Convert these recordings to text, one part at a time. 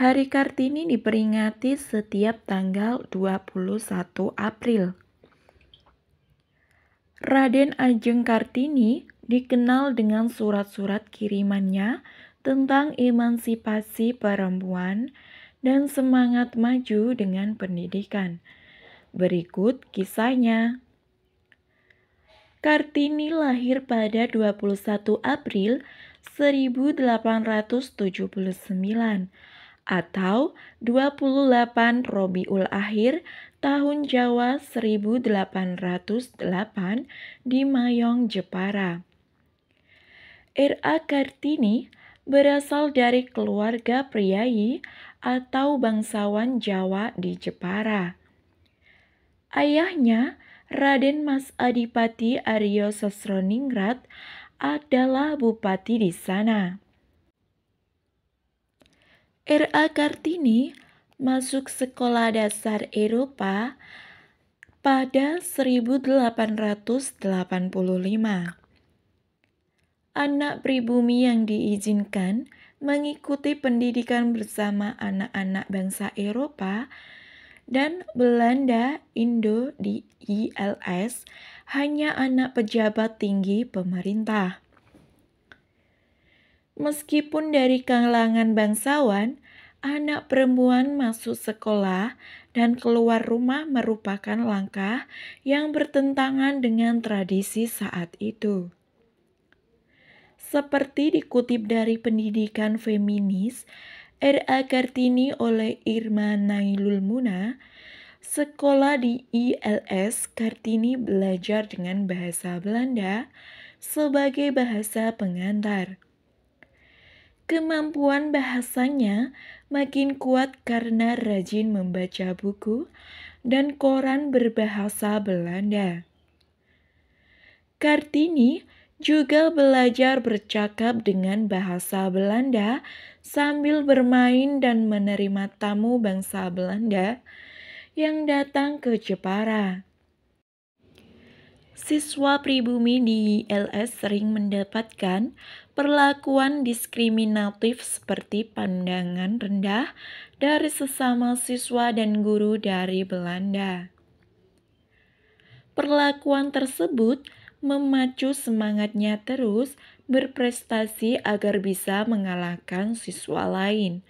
Hari Kartini diperingati setiap tanggal 21 April. Raden Ajeng Kartini dikenal dengan surat-surat kirimannya tentang emansipasi perempuan dan semangat maju dengan pendidikan. Berikut kisahnya. Kartini lahir pada 21 April 1879 atau 28 Robiul Akhir tahun Jawa 1808 di Mayong, Jepara. R.A. Kartini berasal dari keluarga priayi atau bangsawan Jawa di Jepara. Ayahnya, Raden Mas Adipati Aryo Sosroningrat adalah bupati di sana. R.A. Er Kartini masuk sekolah dasar Eropa pada 1885. Anak pribumi yang diizinkan mengikuti pendidikan bersama anak-anak bangsa Eropa dan Belanda Indo di ILS hanya anak pejabat tinggi pemerintah meskipun dari kalangan bangsawan, anak perempuan masuk sekolah dan keluar rumah merupakan langkah yang bertentangan dengan tradisi saat itu. Seperti dikutip dari pendidikan feminis R.A. Kartini oleh Irma Nailul Muna, sekolah di ILS Kartini belajar dengan bahasa Belanda sebagai bahasa pengantar Kemampuan bahasanya makin kuat karena rajin membaca buku dan koran berbahasa Belanda. Kartini juga belajar bercakap dengan bahasa Belanda sambil bermain dan menerima tamu bangsa Belanda yang datang ke Jepara. Siswa pribumi di ILS sering mendapatkan perlakuan diskriminatif seperti pandangan rendah dari sesama siswa dan guru dari Belanda. Perlakuan tersebut memacu semangatnya terus berprestasi agar bisa mengalahkan siswa lain.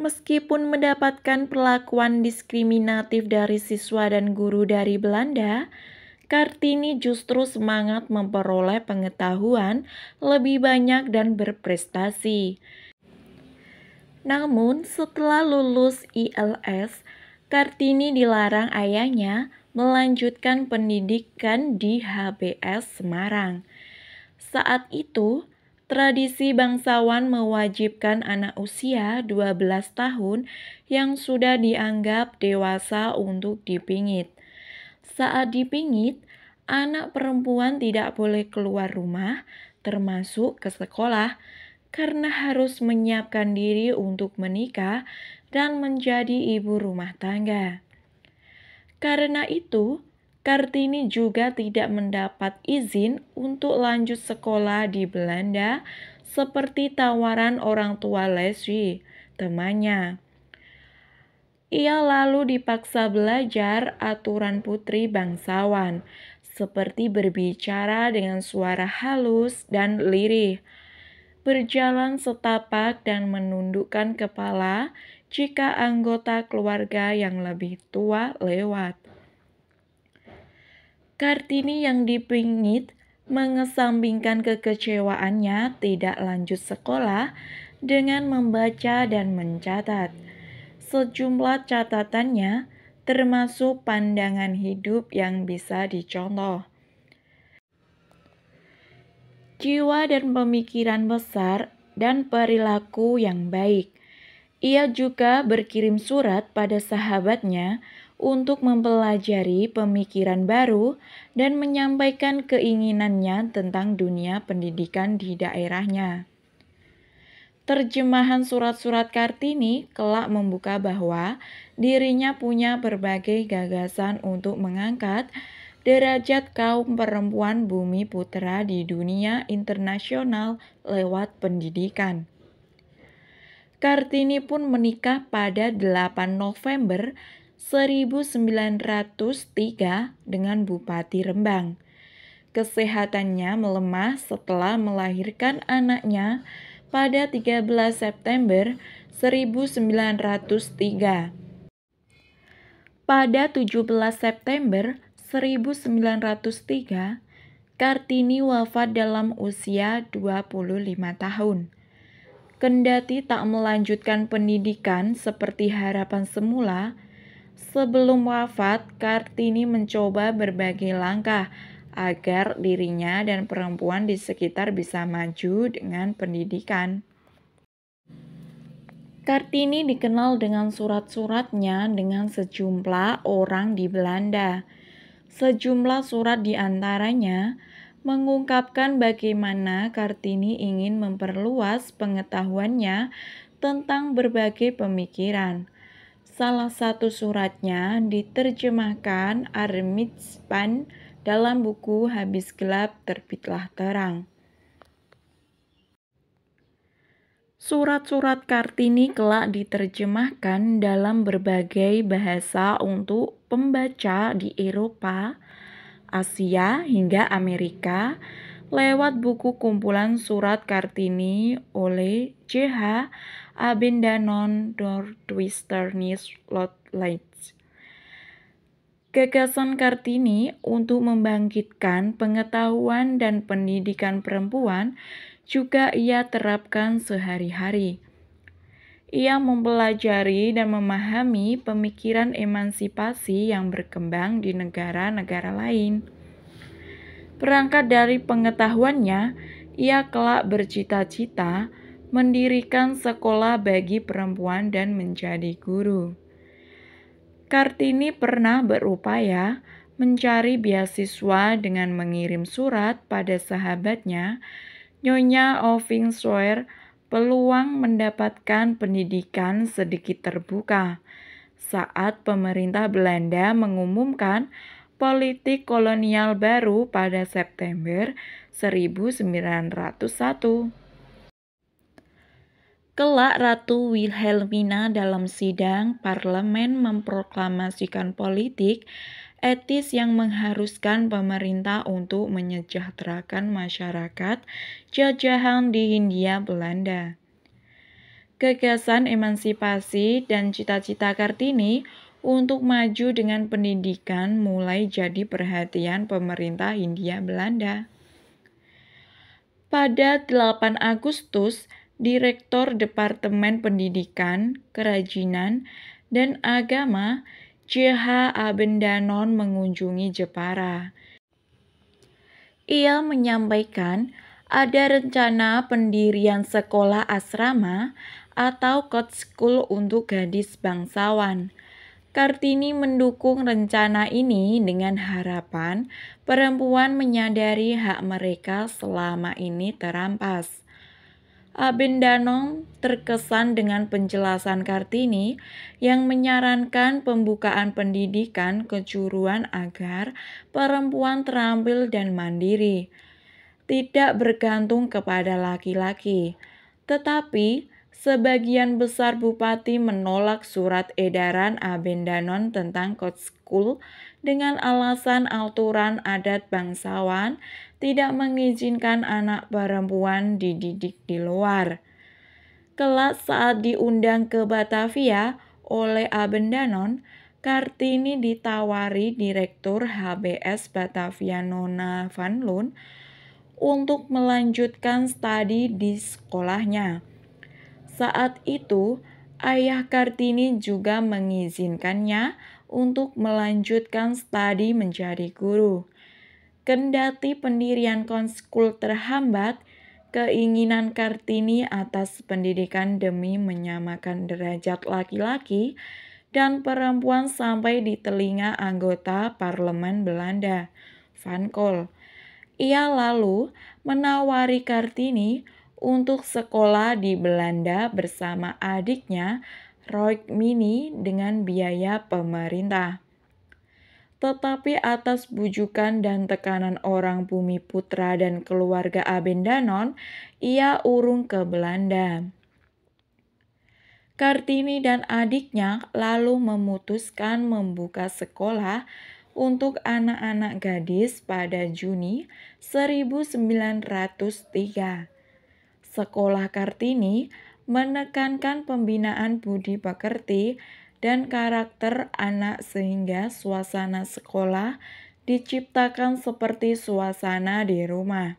Meskipun mendapatkan perlakuan diskriminatif dari siswa dan guru dari Belanda, Kartini justru semangat memperoleh pengetahuan lebih banyak dan berprestasi. Namun, setelah lulus ILS, Kartini dilarang ayahnya melanjutkan pendidikan di HBS Semarang. Saat itu, tradisi bangsawan mewajibkan anak usia 12 tahun yang sudah dianggap dewasa untuk dipingit. Saat dipingit, anak perempuan tidak boleh keluar rumah, termasuk ke sekolah, karena harus menyiapkan diri untuk menikah dan menjadi ibu rumah tangga. Karena itu, Kartini juga tidak mendapat izin untuk lanjut sekolah di Belanda seperti tawaran orang tua Leslie, temannya. Ia lalu dipaksa belajar aturan putri bangsawan, seperti berbicara dengan suara halus dan lirih, berjalan setapak dan menundukkan kepala jika anggota keluarga yang lebih tua lewat. Kartini yang dipingit mengesampingkan kekecewaannya tidak lanjut sekolah dengan membaca dan mencatat sejumlah catatannya, termasuk pandangan hidup yang bisa dicontoh. Jiwa dan pemikiran besar dan perilaku yang baik. Ia juga berkirim surat pada sahabatnya untuk mempelajari pemikiran baru dan menyampaikan keinginannya tentang dunia pendidikan di daerahnya terjemahan surat-surat Kartini kelak membuka bahwa dirinya punya berbagai gagasan untuk mengangkat derajat kaum perempuan bumi putra di dunia internasional lewat pendidikan. Kartini pun menikah pada 8 November 1903 dengan Bupati Rembang. Kesehatannya melemah setelah melahirkan anaknya pada 13 September 1903. Pada 17 September 1903, Kartini wafat dalam usia 25 tahun. Kendati tak melanjutkan pendidikan seperti harapan semula, sebelum wafat Kartini mencoba berbagai langkah agar dirinya dan perempuan di sekitar bisa maju dengan pendidikan. Kartini dikenal dengan surat-suratnya dengan sejumlah orang di Belanda. Sejumlah surat di antaranya mengungkapkan bagaimana Kartini ingin memperluas pengetahuannya tentang berbagai pemikiran. Salah satu suratnya diterjemahkan Armitspan Pan dalam buku Habis Gelap Terbitlah Terang. Surat-surat Kartini kelak diterjemahkan dalam berbagai bahasa untuk pembaca di Eropa, Asia, hingga Amerika lewat buku kumpulan surat Kartini oleh J.H. Abendanon Twisternis Lotleitz. Gagasan Kartini untuk membangkitkan pengetahuan dan pendidikan perempuan juga ia terapkan sehari-hari. Ia mempelajari dan memahami pemikiran emansipasi yang berkembang di negara-negara lain. Perangkat dari pengetahuannya, ia kelak bercita-cita mendirikan sekolah bagi perempuan dan menjadi guru. Kartini pernah berupaya mencari beasiswa dengan mengirim surat pada sahabatnya, Nyonya Oving Soer, peluang mendapatkan pendidikan sedikit terbuka saat pemerintah Belanda mengumumkan politik kolonial baru pada September 1901. Kelak Ratu Wilhelmina dalam sidang parlemen memproklamasikan politik etis yang mengharuskan pemerintah untuk menyejahterakan masyarakat jajahan di Hindia Belanda. Gagasan emansipasi dan cita-cita Kartini untuk maju dengan pendidikan mulai jadi perhatian pemerintah Hindia Belanda. Pada 8 Agustus Direktur Departemen Pendidikan, Kerajinan, dan Agama J.H. Abendanon mengunjungi Jepara. Ia menyampaikan ada rencana pendirian sekolah asrama atau court school untuk gadis bangsawan. Kartini mendukung rencana ini dengan harapan perempuan menyadari hak mereka selama ini terampas. Abin terkesan dengan penjelasan Kartini yang menyarankan pembukaan pendidikan kejuruan agar perempuan terampil dan mandiri, tidak bergantung kepada laki-laki. Tetapi sebagian besar bupati menolak surat edaran Abendanon tentang code school dengan alasan aturan adat bangsawan tidak mengizinkan anak perempuan dididik di luar. Kelak saat diundang ke Batavia oleh Abendanon, Kartini ditawari Direktur HBS Batavia Nona Van Loon untuk melanjutkan studi di sekolahnya saat itu, ayah Kartini juga mengizinkannya untuk melanjutkan studi menjadi guru. Kendati pendirian konskul terhambat, keinginan Kartini atas pendidikan demi menyamakan derajat laki-laki dan perempuan sampai di telinga anggota parlemen Belanda, Van Kool. Ia lalu menawari Kartini untuk sekolah di Belanda bersama adiknya Roik Mini dengan biaya pemerintah. Tetapi atas bujukan dan tekanan orang bumi putra dan keluarga Abendanon, ia urung ke Belanda. Kartini dan adiknya lalu memutuskan membuka sekolah untuk anak-anak gadis pada Juni 1903 Sekolah Kartini menekankan pembinaan budi pekerti dan karakter anak sehingga suasana sekolah diciptakan seperti suasana di rumah.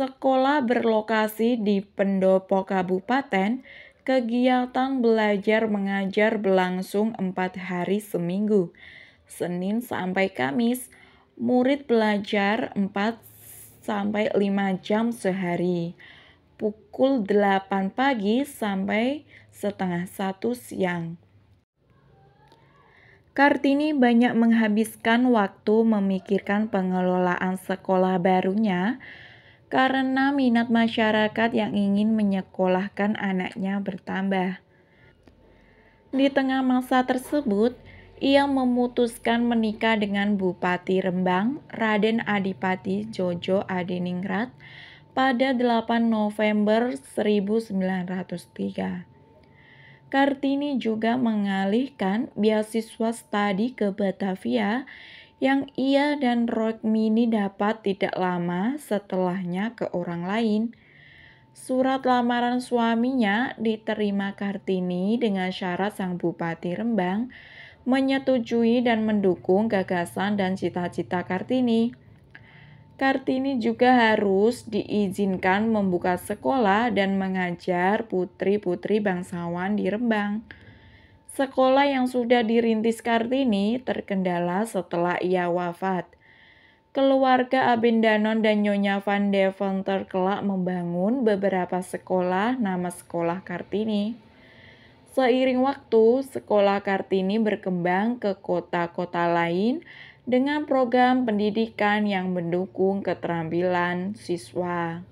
Sekolah berlokasi di pendopo kabupaten, kegiatan belajar mengajar berlangsung empat hari seminggu, Senin sampai Kamis, murid belajar 4 sampai 5 jam sehari. Pukul 8 pagi sampai setengah satu siang. Kartini banyak menghabiskan waktu memikirkan pengelolaan sekolah barunya karena minat masyarakat yang ingin menyekolahkan anaknya bertambah. Di tengah masa tersebut, ia memutuskan menikah dengan Bupati Rembang Raden Adipati Jojo Adiningrat pada 8 November 1903. Kartini juga mengalihkan beasiswa studi ke Batavia yang ia dan Rokmini dapat tidak lama setelahnya ke orang lain. Surat lamaran suaminya diterima Kartini dengan syarat sang Bupati Rembang menyetujui dan mendukung gagasan dan cita-cita Kartini. Kartini juga harus diizinkan membuka sekolah dan mengajar putri-putri bangsawan di Rembang. Sekolah yang sudah dirintis Kartini terkendala setelah ia wafat keluarga Abendanon dan Nyonya Van Deventer kelak membangun beberapa sekolah nama sekolah Kartini. Seiring waktu, sekolah Kartini berkembang ke kota-kota lain dengan program pendidikan yang mendukung keterampilan siswa.